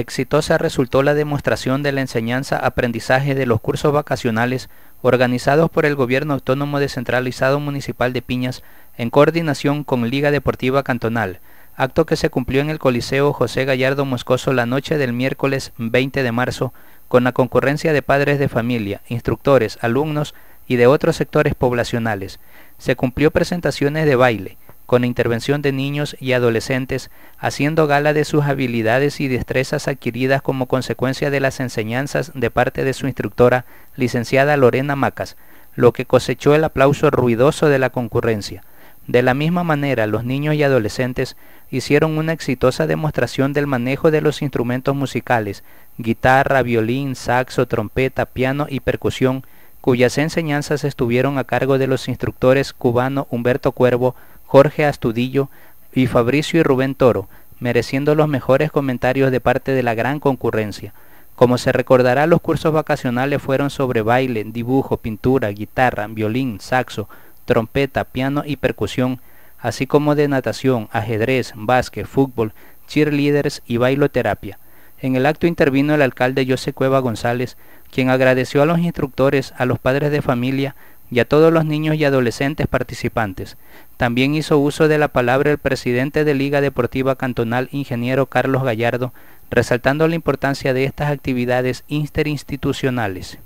Exitosa resultó la demostración de la enseñanza-aprendizaje de los cursos vacacionales organizados por el Gobierno Autónomo Descentralizado Municipal de Piñas en coordinación con Liga Deportiva Cantonal, acto que se cumplió en el Coliseo José Gallardo Moscoso la noche del miércoles 20 de marzo con la concurrencia de padres de familia, instructores, alumnos y de otros sectores poblacionales. Se cumplió presentaciones de baile, con intervención de niños y adolescentes, haciendo gala de sus habilidades y destrezas adquiridas como consecuencia de las enseñanzas de parte de su instructora, licenciada Lorena Macas, lo que cosechó el aplauso ruidoso de la concurrencia. De la misma manera, los niños y adolescentes hicieron una exitosa demostración del manejo de los instrumentos musicales, guitarra, violín, saxo, trompeta, piano y percusión, cuyas enseñanzas estuvieron a cargo de los instructores cubano Humberto Cuervo, Jorge Astudillo y Fabricio y Rubén Toro, mereciendo los mejores comentarios de parte de la gran concurrencia. Como se recordará, los cursos vacacionales fueron sobre baile, dibujo, pintura, guitarra, violín, saxo, trompeta, piano y percusión, así como de natación, ajedrez, básquet, fútbol, cheerleaders y bailoterapia. En el acto intervino el alcalde José Cueva González, quien agradeció a los instructores, a los padres de familia, y a todos los niños y adolescentes participantes. También hizo uso de la palabra el presidente de Liga Deportiva Cantonal, ingeniero Carlos Gallardo, resaltando la importancia de estas actividades interinstitucionales.